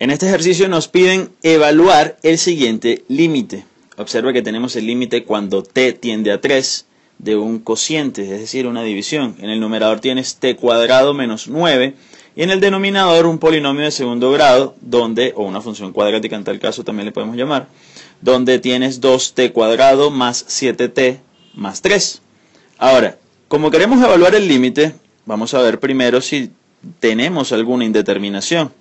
En este ejercicio nos piden evaluar el siguiente límite. Observa que tenemos el límite cuando t tiende a 3 de un cociente, es decir, una división. En el numerador tienes t cuadrado menos 9 y en el denominador un polinomio de segundo grado, donde, o una función cuadrática en tal caso también le podemos llamar, donde tienes 2t cuadrado más 7t más 3. Ahora, como queremos evaluar el límite, vamos a ver primero si tenemos alguna indeterminación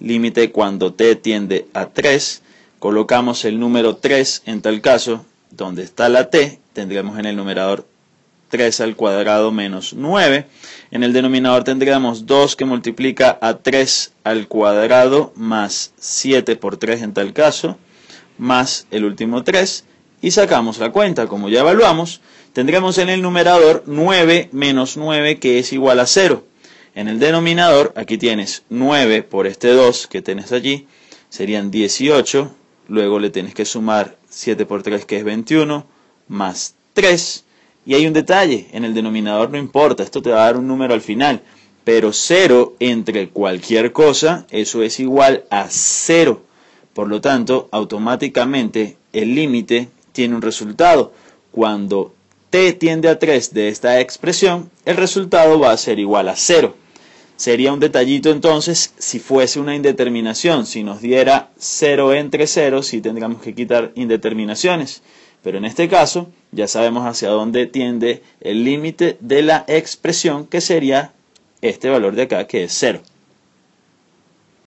límite cuando t tiende a 3. Colocamos el número 3 en tal caso, donde está la t, tendríamos en el numerador 3 al cuadrado menos 9. En el denominador tendríamos 2 que multiplica a 3 al cuadrado más 7 por 3 en tal caso, más el último 3. Y sacamos la cuenta, como ya evaluamos, tendríamos en el numerador 9 menos 9 que es igual a 0. En el denominador, aquí tienes 9 por este 2 que tenés allí, serían 18, luego le tienes que sumar 7 por 3 que es 21, más 3, y hay un detalle, en el denominador no importa, esto te va a dar un número al final, pero 0 entre cualquier cosa, eso es igual a 0. Por lo tanto, automáticamente el límite tiene un resultado. Cuando t tiende a 3 de esta expresión, el resultado va a ser igual a 0. Sería un detallito entonces si fuese una indeterminación, si nos diera 0 entre 0, sí tendríamos que quitar indeterminaciones. Pero en este caso ya sabemos hacia dónde tiende el límite de la expresión, que sería este valor de acá, que es 0.